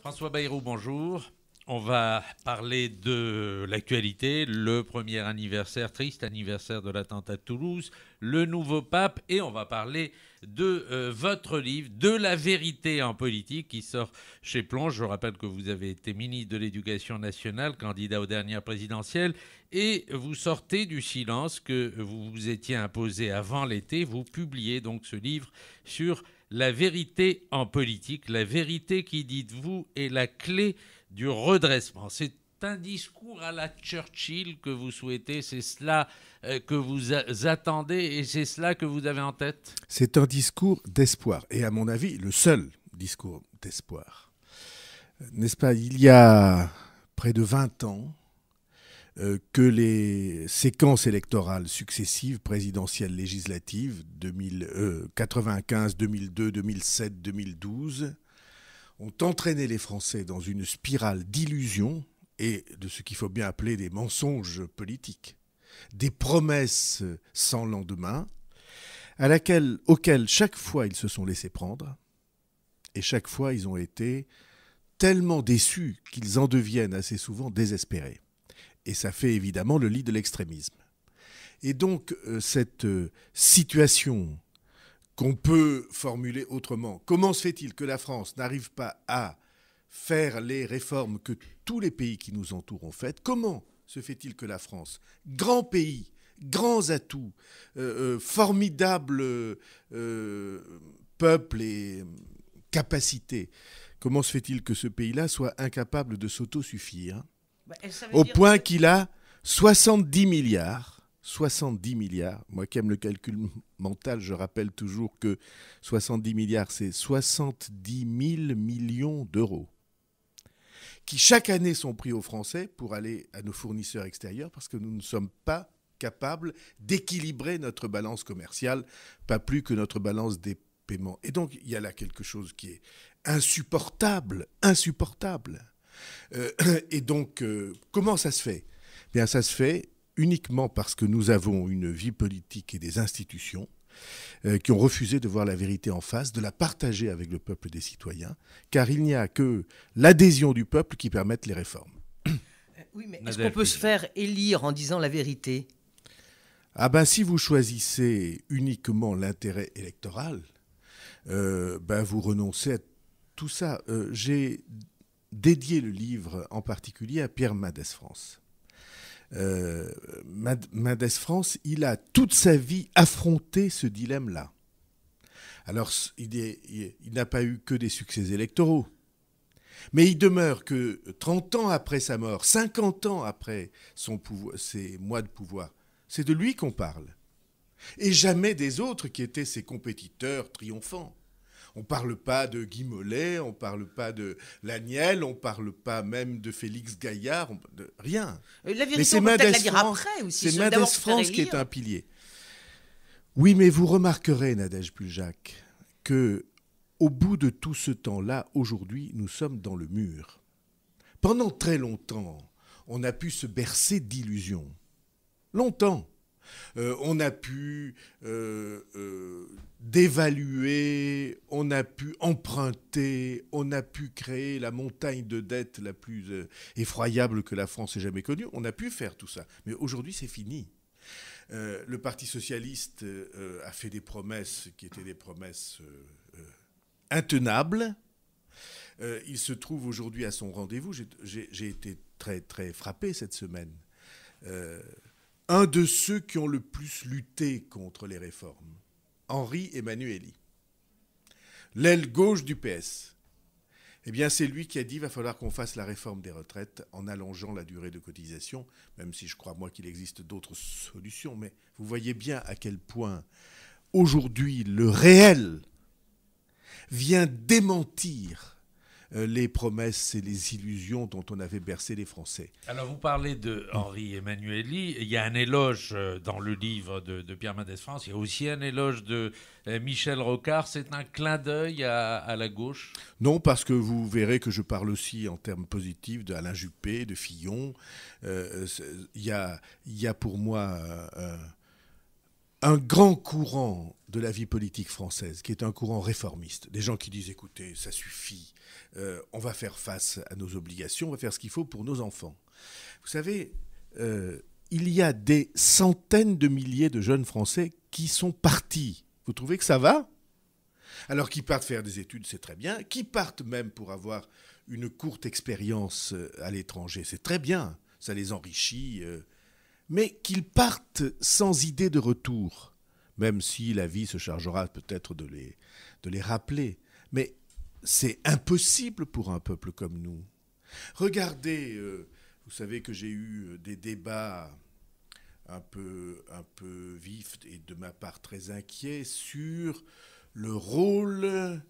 François Bayrou, bonjour. On va parler de l'actualité, le premier anniversaire, triste anniversaire de l'attentat de Toulouse, le nouveau pape, et on va parler de euh, votre livre, De la vérité en politique, qui sort chez Plonge. Je rappelle que vous avez été ministre de l'Éducation nationale, candidat aux dernières présidentielles, et vous sortez du silence que vous vous étiez imposé avant l'été. Vous publiez donc ce livre sur la vérité en politique, la vérité qui, dites-vous, est la clé du redressement. C'est un discours à la Churchill que vous souhaitez, c'est cela euh, que vous attendez et c'est cela que vous avez en tête C'est un discours d'espoir et à mon avis le seul discours d'espoir. N'est-ce pas Il y a près de 20 ans, euh, que les séquences électorales successives, présidentielles, législatives, 1995, 2002, 2007, 2012, ont entraîné les Français dans une spirale d'illusions et de ce qu'il faut bien appeler des mensonges politiques, des promesses sans lendemain, à laquelle, auxquelles chaque fois ils se sont laissés prendre, et chaque fois ils ont été tellement déçus qu'ils en deviennent assez souvent désespérés. Et ça fait évidemment le lit de l'extrémisme. Et donc euh, cette euh, situation qu'on peut formuler autrement, comment se fait-il que la France n'arrive pas à faire les réformes que tous les pays qui nous entourent ont faites Comment se fait-il que la France, grand pays, grands atouts, euh, formidable peuple et capacité, comment se fait-il que ce pays-là soit incapable de s'autosuffire bah, au point qu'il a 70 milliards. 70 milliards. Moi qui aime le calcul mental, je rappelle toujours que 70 milliards, c'est 70 000 millions d'euros qui chaque année sont pris aux Français pour aller à nos fournisseurs extérieurs parce que nous ne sommes pas capables d'équilibrer notre balance commerciale, pas plus que notre balance des paiements. Et donc, il y a là quelque chose qui est insupportable, insupportable. Euh, et donc, euh, comment ça se fait Bien, ça se fait uniquement parce que nous avons une vie politique et des institutions euh, qui ont refusé de voir la vérité en face, de la partager avec le peuple des citoyens, car il n'y a que l'adhésion du peuple qui permette les réformes. Oui, mais est-ce qu'on peut se faire élire en disant la vérité Ah ben si vous choisissez uniquement l'intérêt électoral, ben vous renoncez à tout ça. J'ai dédié le livre en particulier à Pierre madès France. Euh, France, il a toute sa vie affronté ce dilemme-là. Alors, il, n'a pas eu que des succès électoraux. Mais il demeure que 30 ans après sa mort, 50 ans après son ses mois de pouvoir, c'est de lui qu'on parle. Et jamais des autres qui étaient ses compétiteurs triomphants. On parle pas de Guy Mollet, on parle pas de Laniel, on parle pas même de Félix Gaillard, de, rien. Euh, mais c'est France, France qui est un pilier. Oui, mais vous remarquerez, Nadège Puljac, que au bout de tout ce temps-là, aujourd'hui, nous sommes dans le mur. Pendant très longtemps, on a pu se bercer d'illusions. Longtemps. Euh, on a pu euh, euh, dévaluer, on a pu emprunter, on a pu créer la montagne de dettes la plus effroyable que la France ait jamais connue. On a pu faire tout ça. Mais aujourd'hui, c'est fini. le Parti socialiste a fait des promesses qui étaient des promesses intenables. il se trouve aujourd'hui à son rendez-vous. J'ai été très, très frappé cette semaine un de ceux qui ont le plus lutté contre les réformes, Henri Emmanuelli, l'aile gauche du PS. Eh bien, c'est lui qui a dit qu'il va falloir qu'on fasse la réforme des retraites en allongeant la durée de cotisation, même si je crois, moi, qu'il existe d'autres solutions. Mais vous voyez bien à quel point, aujourd'hui, le réel vient démentir euh, les promesses et les illusions dont on avait bercé les Français. Alors vous parlez de Henri Emmanuelli, il y a un éloge euh, dans le livre de, Pierre Mendès France, il y a aussi un éloge de euh, Michel Rocard, c'est un clin d'œil à, la gauche Non, parce que vous verrez que je parle aussi en termes positifs Alain Juppé, de Fillon. Il y, a, pour moi... un grand courant de la vie politique française, qui est un courant réformiste, des gens qui disent écoutez, ça suffit, euh, on va faire face à nos obligations, on va faire ce qu'il faut pour nos enfants. Vous savez, euh, il y a des centaines de milliers de jeunes Français qui sont partis. Vous trouvez que ça va alors qu'ils partent faire des études, c'est très bien. Qu'ils partent même pour avoir une courte expérience euh, à l'étranger, c'est très bien. Ça les enrichit. Mais qu'ils partent sans idée de retour même si la vie se chargera peut-être de les, rappeler. Mais c'est impossible pour un peuple comme nous. Regardez, euh, vous savez que j'ai eu euh, des débats un peu, vifs et de ma part très inquiets sur le rôle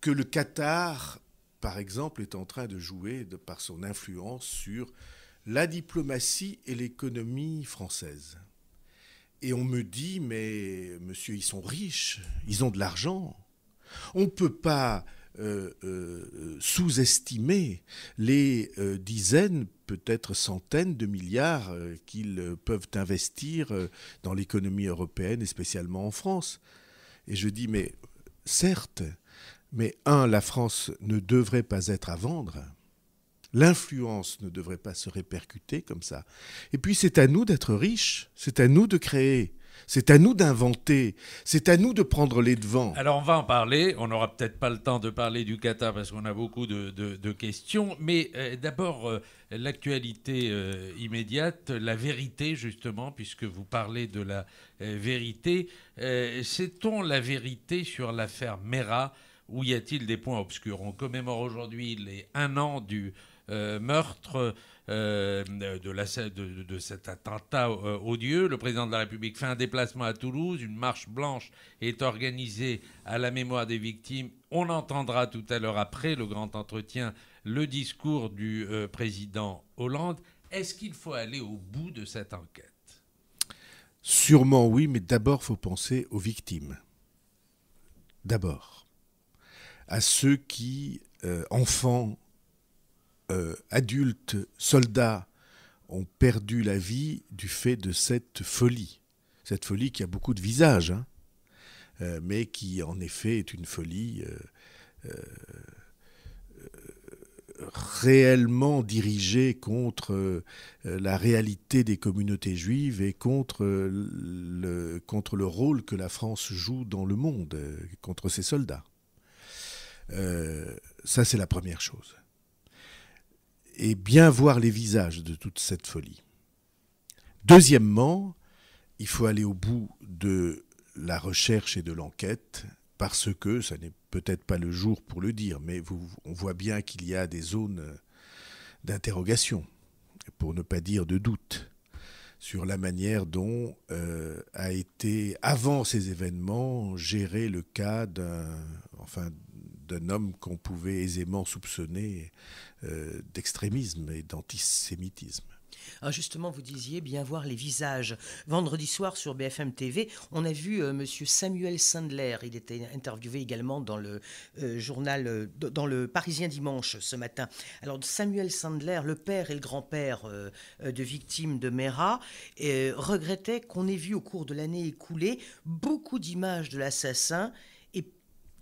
que le Qatar, par exemple, est en train de jouer par son influence sur la diplomatie et l'économie française. Et on me dit, mais monsieur, ils sont riches, ils ont de l'argent. On ne peut pas euh, euh, sous-estimer les euh, dizaines, peut-être centaines de milliards qu'ils peuvent investir dans l'économie européenne et spécialement en France. Et je dis, mais certes, mais un, la France ne devrait pas être à vendre. L'influence ne devrait pas se répercuter comme ça. Et puis c'est à nous d'être riches, c'est à nous de créer. C'est à nous d'inventer, c'est à nous de prendre les devants. Alors on va en parler, on n'aura peut-être pas le temps de parler du Qatar parce qu'on a beaucoup de, questions, mais euh, d'abord euh, l'actualité euh, immédiate, la vérité justement, puisque vous parlez de la vérité. Sait-on la vérité sur l'affaire Mera Où y a-t-il des points obscurs On commémore aujourd'hui les un an du, euh, meurtre, euh, de, de, cet attentat euh, odieux. Le président de la République fait un déplacement à Toulouse. Une marche blanche est organisée à la mémoire des victimes. On entendra tout à l'heure après le grand entretien le discours du président Hollande. Est-ce qu'il faut aller au bout de cette enquête Sûrement oui, mais d'abord il faut penser aux victimes. D'abord. À ceux qui, enfants, euh, adultes, soldats, ont perdu la vie du fait de cette folie. Cette folie qui a beaucoup de visages, hein, euh, mais qui en effet est une folie euh, réellement dirigée contre la réalité des communautés juives et contre le, contre le rôle que la France joue dans le monde, contre ses soldats. ça, c'est la première chose et bien voir les visages de toute cette folie. Deuxièmement, il faut aller au bout de la recherche et de l'enquête parce que, ça n'est peut-être pas le jour pour le dire, mais on voit bien qu'il y a des zones d'interrogation, pour ne pas dire de doute, sur la manière dont euh, a été, avant ces événements, géré le cas d'un enfin, homme qu'on pouvait aisément soupçonner euh, d'extrémisme et d'antisémitisme. Ah, justement, vous disiez bien voir les visages. Vendredi soir sur BFM TV, on a vu M. Euh, Monsieur Samuel Sandler. Il était interviewé également dans le euh, journal, dans le Parisien Dimanche ce matin. Alors Samuel Sandler, le père et le grand-père de victimes de Mera, regrettait qu'on ait vu au cours de l'année écoulée beaucoup d'images de l'assassin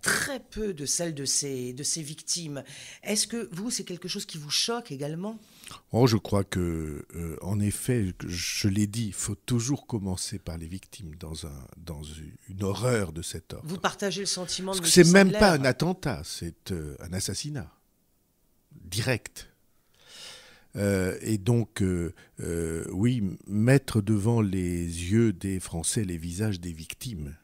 très peu de celles de ces, de ces victimes. Est-ce que vous, c'est quelque chose qui vous choque également Oh, je crois que, euh, en effet, je l'ai dit, il faut toujours commencer par les victimes dans, un, dans une horreur de cet ordre. Vous partagez le sentiment de que c'est même pas un hein attentat, c'est euh, un assassinat direct. Euh, et donc, oui, mettre devant les yeux des Français les visages des victimes,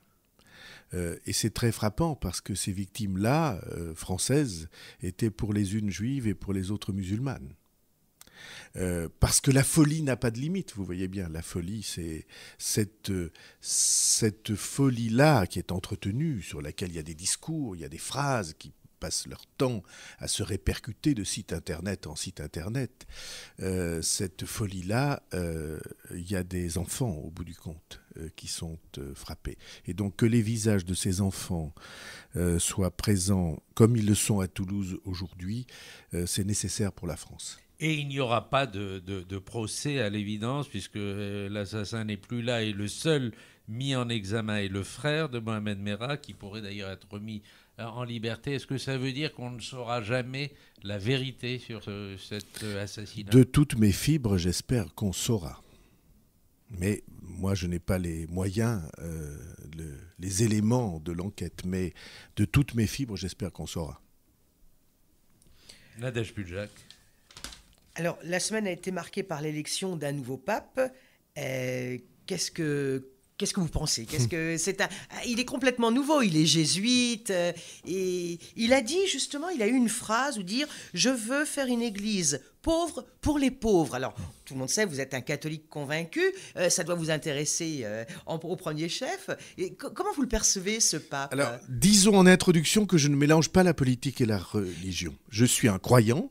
euh, et c'est très frappant parce que ces victimes-là, euh, françaises, étaient pour les unes juives et pour les autres musulmanes. Euh, parce que la folie n'a pas de limite, vous voyez bien, la folie, c'est cette, cette folie-là qui est entretenue, sur laquelle il y a des discours, il y a des phrases qui passent leur temps à se répercuter de site internet en site internet, euh, cette folie-là, il euh, y a des enfants au bout du compte euh, qui sont frappés. Et donc que les visages de ces enfants soient présents comme ils le sont à Toulouse aujourd'hui, c'est nécessaire pour la France. Et il n'y aura pas de, de procès à l'évidence, puisque l'assassin n'est plus là et le seul mis en examen est le frère de Mohamed Merah, qui pourrait d'ailleurs être remis euh, en liberté. Est-ce que ça veut dire qu'on ne saura jamais la vérité sur cette euh, cet euh, assassinat De toutes mes fibres, j'espère qu'on saura. Mais moi, je n'ai pas les moyens, les éléments de l'enquête. Mais de toutes mes fibres, j'espère qu'on saura. Nadège Alors, la semaine a été marquée par l'élection d'un nouveau pape. qu'est-ce que Qu'est-ce que vous pensez Qu'est-ce hmm. que c'est un... Il est complètement nouveau. Il est jésuite euh, et il a dit justement, il a eu une phrase où dire je veux faire une église pauvre pour les pauvres. Alors tout le monde sait, vous êtes un catholique convaincu, euh, ça doit vous intéresser euh, au premier chef. Et comment vous le percevez ce pape Alors disons en introduction que je ne mélange pas la politique et la religion. Je suis un croyant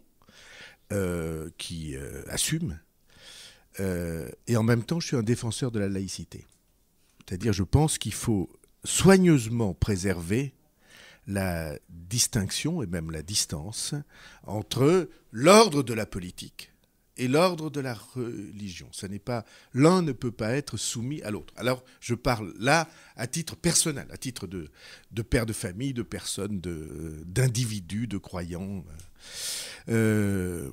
qui assume et en même temps je suis un défenseur de la laïcité. C'est-à-dire, je pense qu'il faut soigneusement préserver la distinction et même la distance entre l'ordre de la politique et l'ordre de la religion. Ce n'est pas l'un ne peut pas être soumis à l'autre. Alors je parle là à titre personnel, à titre de, de père de famille, de personne, d'individu, de, croyant. Euh,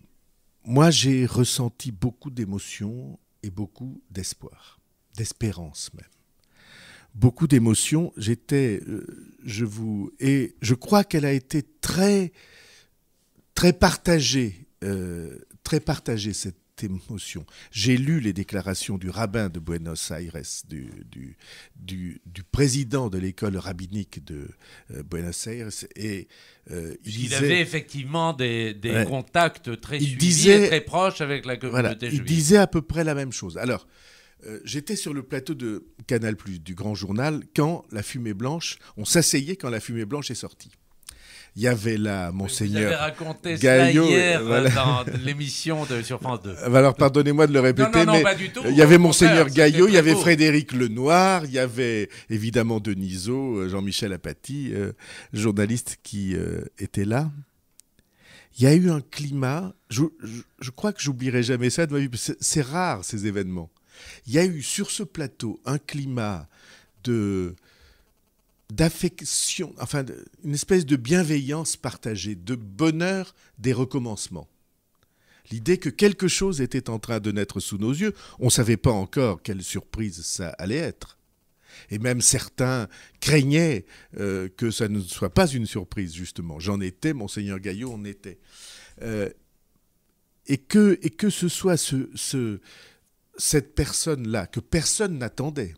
moi j'ai ressenti beaucoup d'émotions et beaucoup d'espoir, d'espérance même beaucoup d'émotions. J'étais, euh, je vous, et je crois qu'elle a été très, très partagée, euh, très partagée cette émotion. J'ai lu les déclarations du rabbin de Buenos Aires, du, du, président de l'école rabbinique de euh, Buenos Aires, et euh, il, avait effectivement des, contacts très très proches avec la communauté juive. Il disait à peu près la même chose. Alors, euh, j'étais sur le plateau de Canal Plus, du Grand Journal, quand la fumée blanche, on s'asseyait quand la fumée blanche est sortie. Il y avait là Monseigneur. raconté Gaillot, euh, hier euh, dans l'émission sur France 2. Alors pardonnez-moi de le répéter, mais il y avait Monseigneur Gaillot, il y avait Frédéric Lenoir, il y avait évidemment Denisot, Jean-Michel Apathy, journaliste qui était là. Il y a eu un climat, je, crois que j'oublierai jamais ça c'est rare ces événements. Il y a eu sur ce plateau un climat de d'affection, enfin une espèce de bienveillance partagée, de bonheur des recommencements. L'idée que quelque chose était en train de naître sous nos yeux, on ne savait pas encore quelle surprise ça allait être. Et même certains craignaient euh, que ça ne soit pas une surprise, justement. J'en étais, monseigneur Gaillot en était. Euh, et que, et que ce soit ce, cette personne-là, que personne n'attendait,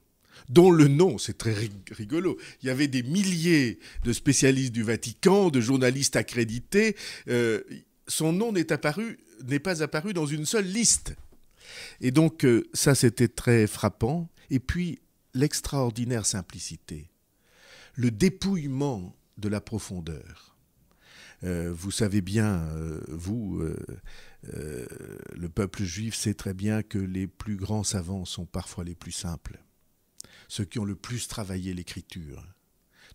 dont le nom, c'est très rigolo, il y avait des milliers de spécialistes du Vatican, de journalistes accrédités, euh, son nom n'est apparu, n'est pas apparu dans une seule liste. Et donc euh, ça, c'était très frappant. Et puis l'extraordinaire simplicité, le dépouillement de la profondeur. Euh, vous savez bien, vous, euh, le peuple juif sait très bien que les plus grands savants sont parfois les plus simples, ceux qui ont le plus travaillé l'écriture,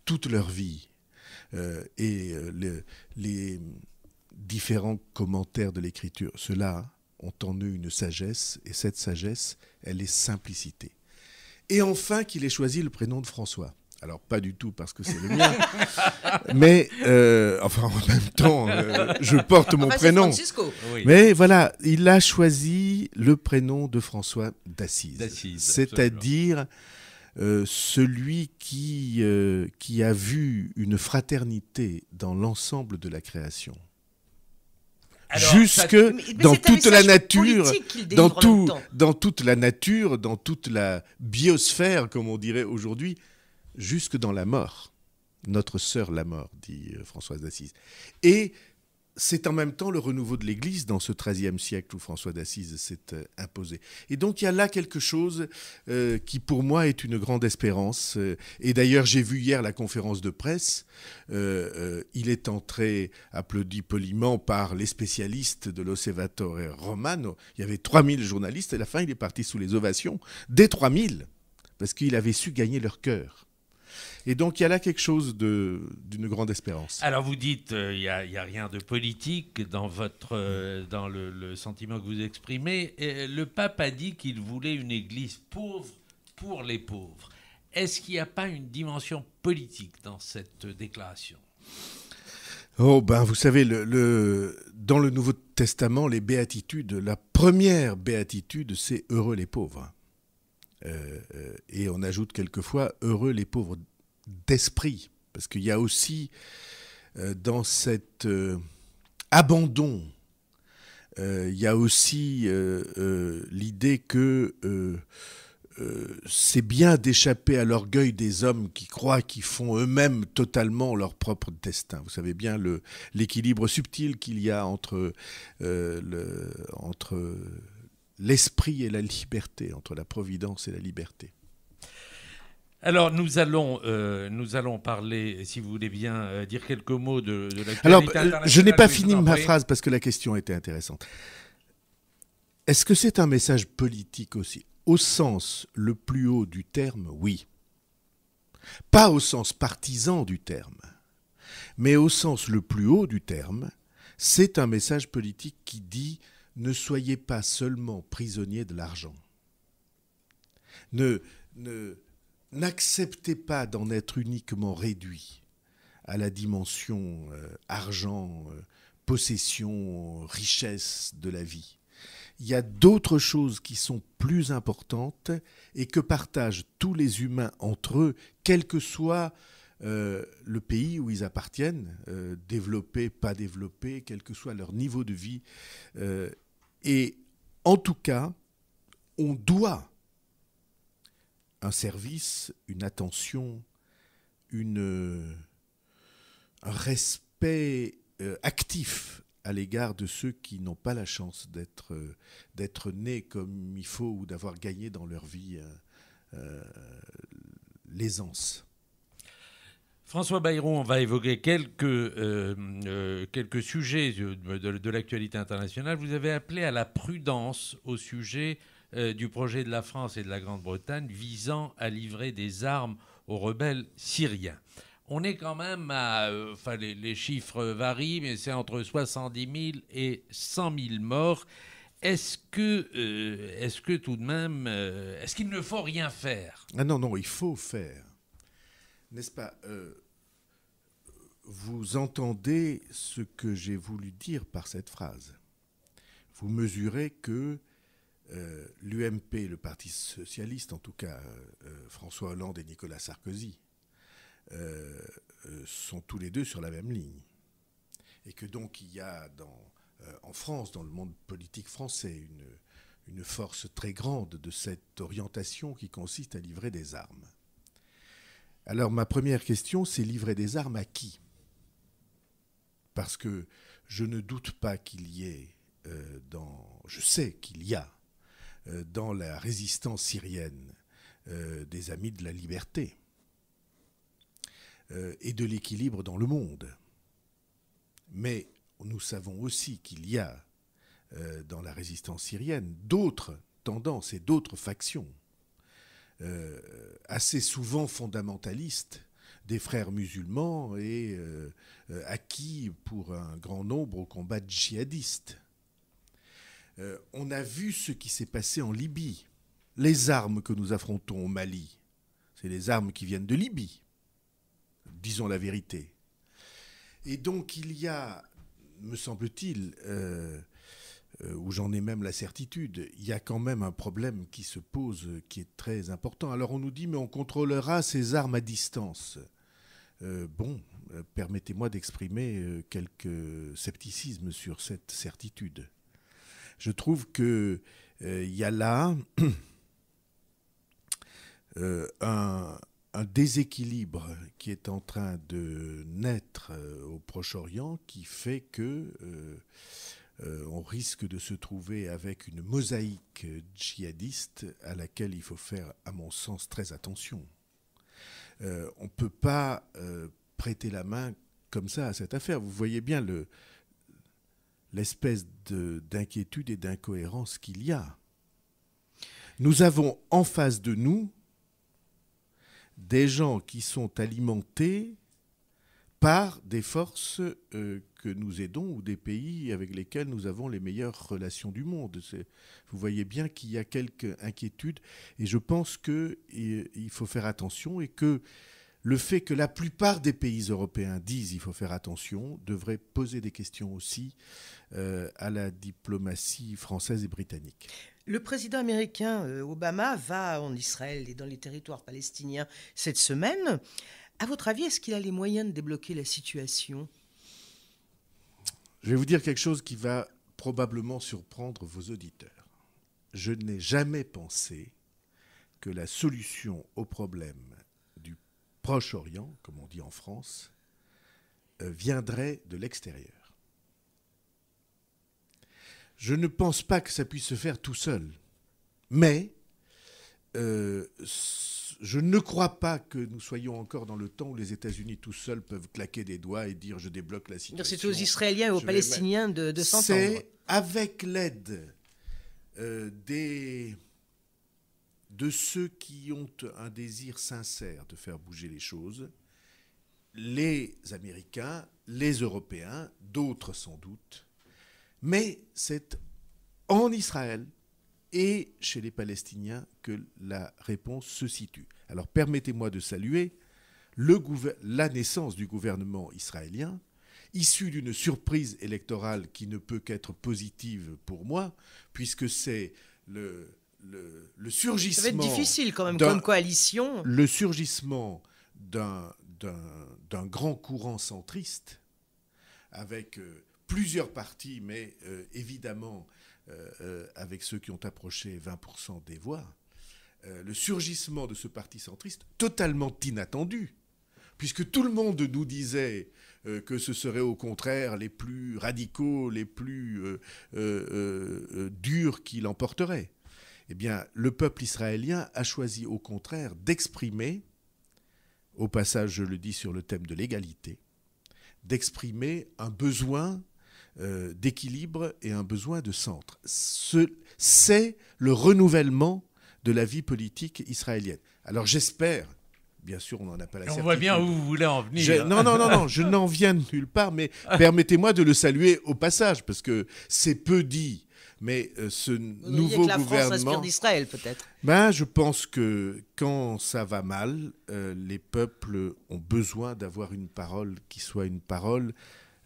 toute leur vie. Euh, et euh, les différents commentaires de l'écriture, ceux-là ont en eux une sagesse, et cette sagesse, elle est simplicité. Et enfin qu'il ait choisi le prénom de François. Alors pas du tout parce que c'est le mien, mais euh, enfin en même temps, euh, je porte mon prénom. Mais voilà, il a choisi le prénom de François d'Assise, c'est-à-dire euh, celui qui, qui a vu une fraternité dans l'ensemble de la création. jusque dans toute la nature, dans tout, dans toute la nature, dans toute la biosphère, comme on dirait aujourd'hui, jusque dans la mort. Notre sœur la mort, dit euh, Françoise d'Assise. Et c'est en même temps le renouveau de l'Église dans ce XIIIe siècle où François d'Assise s'est euh, imposé. Et donc il y a là quelque chose euh, qui pour moi est une grande espérance. Et d'ailleurs j'ai vu hier la conférence de presse. il est entré, applaudi poliment, par les spécialistes de l'Osservatore Romano. Il y avait 3000 journalistes et à la fin il est parti sous les ovations des 3000 parce qu'il avait su gagner leur cœur. Et donc il y a là quelque chose d'une grande espérance. Alors vous dites, euh, il n'y a, rien de politique dans, votre, euh, dans le, sentiment que vous exprimez. le pape a dit qu'il voulait une église pauvre pour les pauvres. Est-ce qu'il n'y a pas une dimension politique dans cette déclaration Oh ben vous savez, dans le Nouveau Testament, les béatitudes, la première béatitude, c'est heureux les pauvres. Euh, euh, et on ajoute quelquefois heureux les pauvres d'esprit, parce qu'il y a aussi euh, dans cet abandon, il y a aussi l'idée que c'est bien d'échapper à l'orgueil des hommes qui croient qu'ils font eux-mêmes totalement leur propre destin. Vous savez bien l'équilibre subtil qu'il y a entre, le, entre l'esprit et la liberté, entre la providence et la liberté. Alors nous allons, euh, nous allons parler, si vous voulez bien, euh, dire quelques mots de, l'actualité Alors euh, je n'ai pas fini ma phrase parce que la question était intéressante. Est-ce que c'est un message politique aussi Au sens le plus haut du terme, oui. Pas au sens partisan du terme, mais au sens le plus haut du terme, c'est un message politique qui dit ne soyez pas seulement prisonnier de l'argent. Ne, n'acceptez pas d'en être uniquement réduit à la dimension euh, argent, euh, possession, richesse de la vie. Il y a d'autres choses qui sont plus importantes et que partagent tous les humains entre eux, quel que soit euh, le pays où ils appartiennent, développés, pas développés, quel que soit leur niveau de vie et en tout cas, on doit un service, une attention, euh, un respect euh, actif à l'égard de ceux qui n'ont pas la chance d'être, euh, nés comme il faut ou d'avoir gagné dans leur vie l'aisance. François Bayrou, on va évoquer quelques, euh, euh, quelques sujets de, l'actualité internationale. Vous avez appelé à la prudence au sujet euh, du projet de la France et de la Grande-Bretagne visant à livrer des armes aux rebelles syriens. On est quand même à. Enfin, les, chiffres varient, mais c'est entre 70 000 et 100 000 morts. Est-ce que, est que tout de même. est-ce qu'il ne faut rien faire ah non, non, il faut faire n'est-ce pas, euh, vous entendez ce que j'ai voulu dire par cette phrase. Vous mesurez que euh, l'UMP, le Parti socialiste, en tout cas euh, François Hollande et Nicolas Sarkozy, sont tous les deux sur la même ligne. Et que donc il y a en France, dans le monde politique français, une force très grande de cette orientation qui consiste à livrer des armes. Alors ma première question, c'est livrer des armes à qui Parce que je ne doute pas qu'il y ait euh, dans... Je sais qu'il y a euh, dans la résistance syrienne euh, des amis de la liberté et de l'équilibre dans le monde. Mais nous savons aussi qu'il y a dans la résistance syrienne d'autres tendances et d'autres factions euh, assez souvent fondamentalistes des frères musulmans et euh, euh, acquis pour un grand nombre au combat djihadiste. on a vu ce qui s'est passé en Libye, les armes que nous affrontons au Mali. C'est les armes qui viennent de Libye, disons la vérité. Et donc il y a, me semble-t-il, euh, où j'en ai même la certitude, il y a quand même un problème qui se pose, qui est très important. Alors on nous dit, mais on contrôlera ces armes à distance. Euh, bon, euh, permettez-moi d'exprimer quelques scepticismes sur cette certitude. Je trouve que y a là un, déséquilibre qui est en train de naître au Proche-Orient qui fait que euh, on risque de se trouver avec une mosaïque djihadiste à laquelle il faut faire, à mon sens, très attention. Euh, on ne peut pas euh, prêter la main comme ça à cette affaire. Vous voyez bien le, l'espèce d'inquiétude et d'incohérence qu'il y a. Nous avons en face de nous des gens qui sont alimentés par des forces que nous aidons ou des pays avec lesquels nous avons les meilleures relations du monde. Vous voyez bien qu'il y a quelques inquiétudes et je pense qu'il faut faire attention et que le fait que la plupart des pays européens disent il faut faire attention devrait poser des questions aussi euh, à la diplomatie française et britannique. Le président américain euh, Obama va en Israël et dans les territoires palestiniens cette semaine. À votre avis, est-ce qu'il a les moyens de débloquer la situation je vais vous dire quelque chose qui va probablement surprendre vos auditeurs. Je n'ai jamais pensé que la solution au problème du Proche-Orient, comme on dit en France, euh, viendrait de l'extérieur. Je ne pense pas que ça puisse se faire tout seul, mais euh, je ne crois pas que nous soyons encore dans le temps où les États-Unis tout seuls peuvent claquer des doigts et dire je débloque la situation. C'est aux Israéliens et aux Palestiniens de, de s'entendre. C'est avec l'aide euh, de ceux qui ont un désir sincère de faire bouger les choses, les Américains, les Européens, d'autres sans doute, mais c'est en Israël et chez les Palestiniens que la réponse se situe. Alors permettez-moi de saluer la naissance du gouvernement israélien, issu d'une surprise électorale qui ne peut qu'être positive pour moi, puisque c'est le, le, surgissement. Ça va être difficile quand même comme coalition. Le surgissement d'un grand courant centriste, avec euh, plusieurs partis, mais euh, évidemment euh, avec ceux qui ont approché 20% des voix. Euh, le surgissement de ce parti centriste totalement inattendu, puisque tout le monde nous disait euh, que ce serait au contraire les plus radicaux, les plus euh, durs qui l'emporteraient. Eh bien, le peuple israélien a choisi au contraire d'exprimer, au passage je le dis sur le thème de l'égalité, d'exprimer un besoin d'équilibre et un besoin de centre. C'est le renouvellement de la vie politique israélienne. Alors j'espère, bien sûr, on n'en a pas la certitude. On voit bien où vous voulez en venir. Hein. Non, non, non, non, je n'en viens de nulle part, mais permettez-moi de le saluer au passage, parce que c'est peu dit. Mais euh, ce vous nouveau que la gouvernement. d'Israël, peut-être ben, Je pense que quand ça va mal, euh, les peuples ont besoin d'avoir une parole qui soit une parole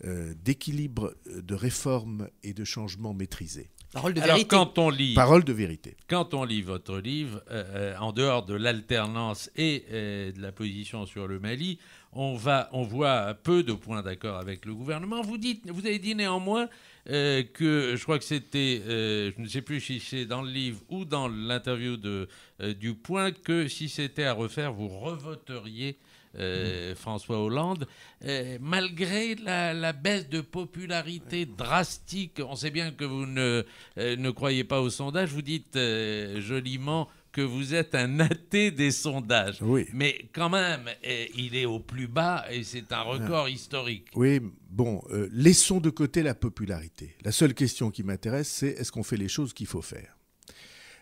euh, d'équilibre, de réforme et de changement maîtrisé. Parole de vérité. quand on lit, Parole de vérité. Quand on lit votre livre, euh, euh, en dehors de l'alternance et euh, de la position sur le Mali, on, voit peu de points d'accord avec le gouvernement. Vous, dites, vous avez dit néanmoins que, je crois que c'était, je ne sais plus si c'est dans le livre ou dans l'interview du point, que si c'était à refaire, vous revoteriez euh, mhm. François Hollande, euh, malgré la, baisse de popularité drastique. On sait bien que vous ne, euh, ne croyez pas aux sondages. Vous dites joliment que vous êtes un athée des sondages. Oui. Mais quand même, il est au plus bas et c'est un record ah. historique. Oui, bon, laissons de côté la popularité. La seule question qui m'intéresse, c'est est-ce qu'on fait les choses qu'il faut faire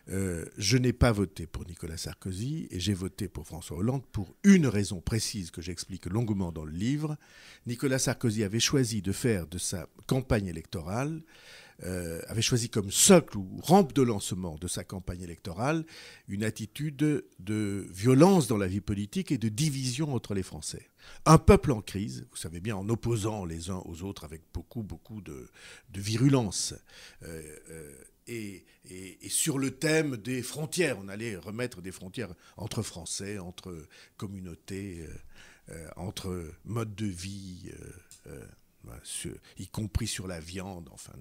euh, je n'ai pas voté pour Nicolas Sarkozy et j'ai voté pour François Hollande pour une raison précise que j'explique longuement dans le livre. Nicolas Sarkozy avait choisi de faire de sa campagne électorale, euh, avait choisi comme socle ou rampe de lancement de sa campagne électorale une attitude de violence dans la vie politique et de division entre les Français. Un peuple en crise, vous savez bien, en opposant les uns aux autres avec beaucoup, beaucoup de, virulence. Euh, et, sur le thème des frontières. On allait remettre des frontières entre Français, entre communautés, euh, euh, entre modes de vie, euh, y compris sur la viande, enfin,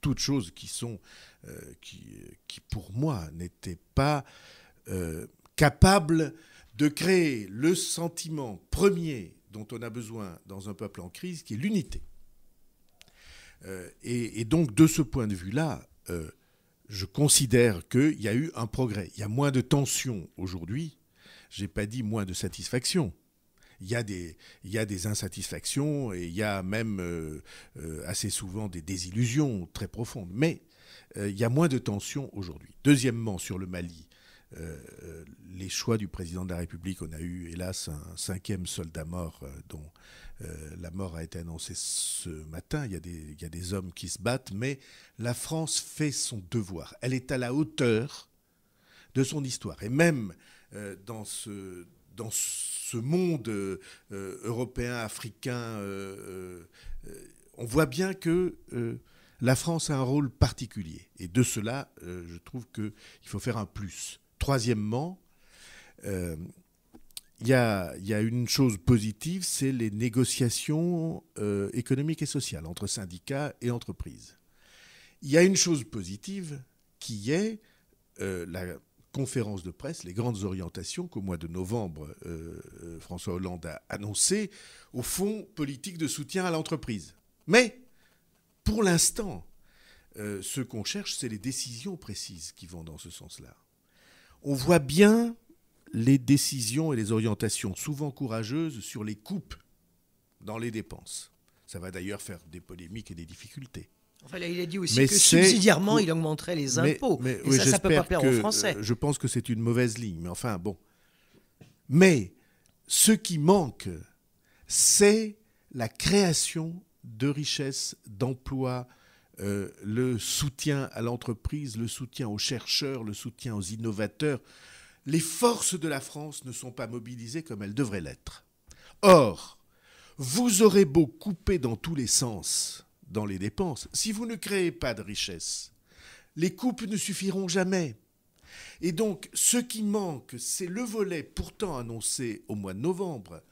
toutes choses qui sont, qui, pour moi n'étaient pas capables de créer le sentiment premier dont on a besoin dans un peuple en crise, qui est l'unité. et, donc, de ce point de vue-là, je considère qu'il y a eu un progrès. Il y a moins de tensions aujourd'hui. Je n'ai pas dit moins de satisfaction. Il y, a des, insatisfactions et il y a même euh, euh, assez souvent des désillusions très profondes. Mais euh, il y a moins de tensions aujourd'hui. Deuxièmement, sur le Mali, les choix du président de la République, on a eu hélas un cinquième soldat mort dont euh, la mort a été annoncée ce matin. Il y, a des, hommes qui se battent, mais la France fait son devoir. Elle est à la hauteur de son histoire. Et même euh, dans ce monde euh, européen, africain, on voit bien que la France a un rôle particulier. Et de cela, je trouve qu'il faut faire un plus. Troisièmement, il y a, une chose positive, c'est les négociations euh, économiques et sociales entre syndicats et entreprises. Il y a une chose positive qui est euh, la conférence de presse, les grandes orientations qu'au mois de novembre, euh, François Hollande a annoncées au fonds politique de soutien à l'entreprise. Mais, pour l'instant, ce qu'on cherche, c'est les décisions précises qui vont dans ce sens-là. On voit bien les décisions et les orientations souvent courageuses sur les coupes dans les dépenses. Ça va d'ailleurs faire des polémiques et des difficultés. il a dit aussi que subsidiairement, il augmenterait les impôts. ça, ne peut pas plaire aux Français. Euh, je pense que c'est une mauvaise ligne, mais enfin, bon. Mais ce qui manque, c'est la création de richesses, d'emplois, euh, le soutien à l'entreprise, le soutien aux chercheurs, le soutien aux innovateurs, les forces de la France ne sont pas mobilisées comme elles devraient l'être. Or, vous aurez beau couper dans tous les sens dans les dépenses, si vous ne créez pas de richesses, les coupes ne suffiront jamais. Et donc, ce qui manque, c'est le volet pourtant annoncé au mois de novembre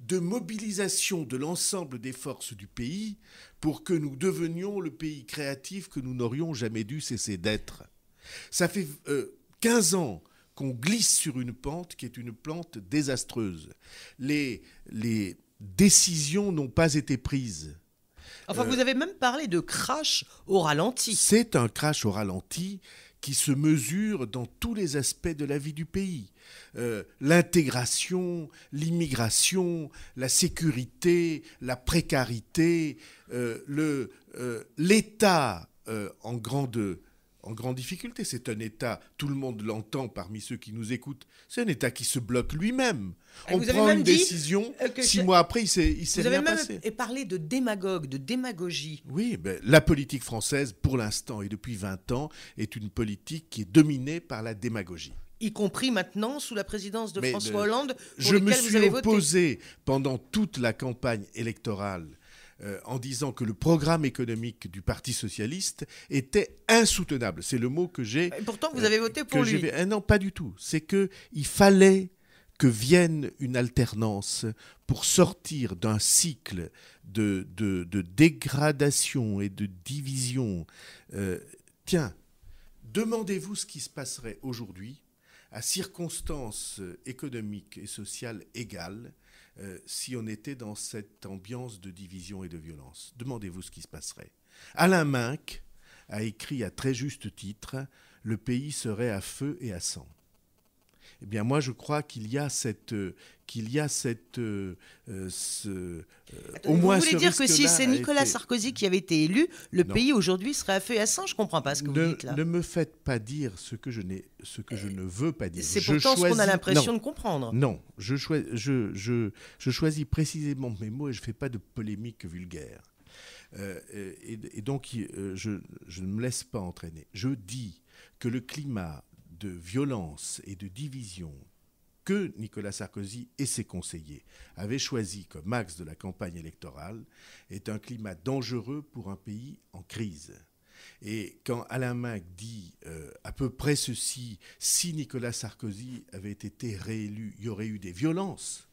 de mobilisation de l'ensemble des forces du pays pour que nous devenions le pays créatif que nous n'aurions jamais dû cesser d'être. Ça fait 15 euh, ans qu'on glisse sur une pente qui est une plante désastreuse. Les, les décisions n'ont pas été prises. Enfin, vous euh, avez même parlé de crash au ralenti. C'est un crash au ralenti qui se mesure dans tous les aspects de la vie du pays. Euh, l'intégration, l'immigration, la sécurité, la précarité, euh, l'état en grande en grande difficulté. C'est un État, tout le monde l'entend parmi ceux qui nous écoutent, c'est un État qui se bloque lui-même. Ah, On prend une décision, euh, six mois après, il s'est rien Vous avez Et parlé de démagogue, de démagogie. Oui, ben, la politique française, pour l'instant et depuis 20 ans, est une politique qui est dominée par la démagogie y compris maintenant sous la présidence de François ben, Hollande. Pour je me suis opposé pendant toute la campagne électorale euh, en disant que le programme économique du Parti socialiste était insoutenable. C'est le mot que j'ai. Et pourtant, vous euh, avez voté pour lui. Euh, non, pas du tout. C'est que il fallait que vienne une alternance pour sortir d'un cycle de, dégradation et de division. tiens, demandez-vous ce qui se passerait aujourd'hui à circonstances économiques et sociales égales euh, si on était dans cette ambiance de division et de violence. Demandez-vous ce qui se passerait. Alain Minck a écrit à très juste titre Le pays serait à feu et à sang eh bien moi je crois qu'il y a cette euh, qu'il y a cette euh, euh, ce, au moins vous voulez dire que si c'est Nicolas Sarkozy qui avait été élu, le pays aujourd'hui serait à feu à sang. Je comprends pas ce que vous dites là. Ne me faites pas dire ce que je n'ai ce que je ne veux pas dire. C'est pourtant ce qu'on a l'impression de comprendre. Non, je, choisis, je, je, je choisis précisément mes mots et je fais pas de polémique vulgaire. et, et, donc je, je ne me laisse pas entraîner. Je dis que le climat de violence et de division que Nicolas Sarkozy et ses conseillers avaient choisi comme axe de la campagne électorale est un climat dangereux pour un pays en crise. Et quand Alain Mac dit euh, à peu près ceci, si Nicolas Sarkozy avait été réélu, il y aurait eu des violences.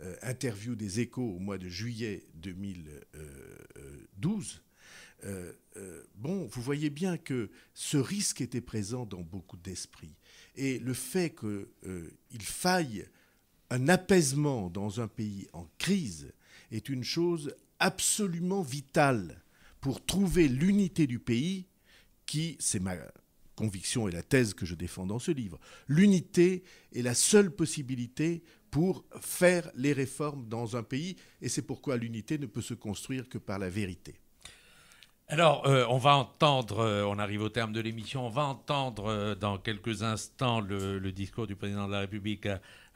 Euh, interview des échos au mois de juillet 2012, euh, euh, bon, vous voyez bien que ce risque était présent dans beaucoup d'esprits. Et le fait qu'il euh, faille un apaisement dans un pays en crise est une chose absolument vitale pour trouver l'unité du pays qui, c'est ma conviction et la thèse que je défends dans ce livre, l'unité est la seule possibilité pour faire les réformes dans un pays et c'est pourquoi l'unité ne peut se construire que par la vérité. Alors, euh, on va entendre, euh, on arrive au terme de l'émission, on va entendre euh, dans quelques instants le, discours du président de la République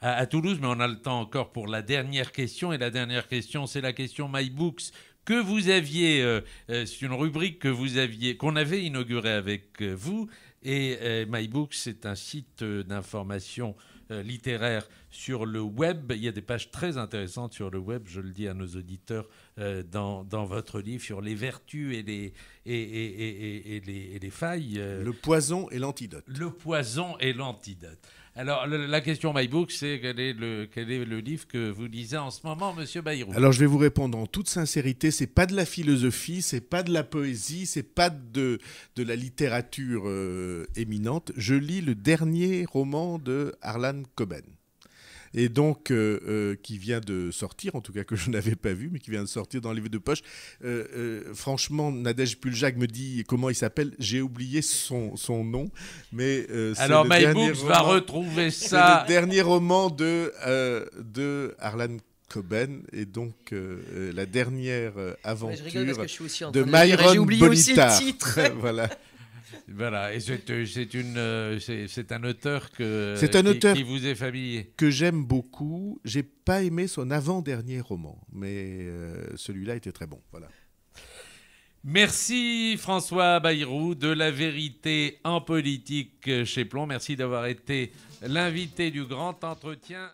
à, Toulouse, mais on a le temps encore pour la dernière question. Et la dernière question, c'est la question MyBooks que vous aviez, c'est une rubrique que vous aviez, qu'on avait inaugurée avec vous. Et MyBooks, c'est un site d'information euh, littéraire sur le web. Il y a des pages très intéressantes sur le web, je le dis à nos auditeurs, euh, dans, votre livre, sur les vertus et les, les, failles. Euh. le poison et l'antidote. Le poison et l'antidote. Alors, la question Book, c'est quel est, le, quel est le livre que vous lisez en ce moment, Monsieur Bayrou Alors, je vais vous répondre en toute sincérité. C'est pas de la philosophie, c'est pas de la poésie, c'est pas de, la littérature euh, éminente. Je lis le dernier roman de Harlan Coben et donc euh, euh, qui vient de sortir, en tout cas que je n'avais pas vu, mais qui vient de sortir dans les de poche. Euh, franchement, Nadège Puljak me dit comment il s'appelle. J'ai oublié son, son nom, mais alors My va retrouver ça. Le dernier roman de de Harlan Coben et donc la dernière aventure de, de Myron J'ai oublié aussi le titre. voilà. Voilà, et c'est euh, une, euh, c'est un auteur que c'est un auteur qui, vous est familier. Que j'aime beaucoup. J'ai pas aimé son avant-dernier roman, mais euh, celui-là était très bon. Voilà. Merci François Bayrou de la vérité en politique chez Plomb. Merci d'avoir été l'invité du grand entretien.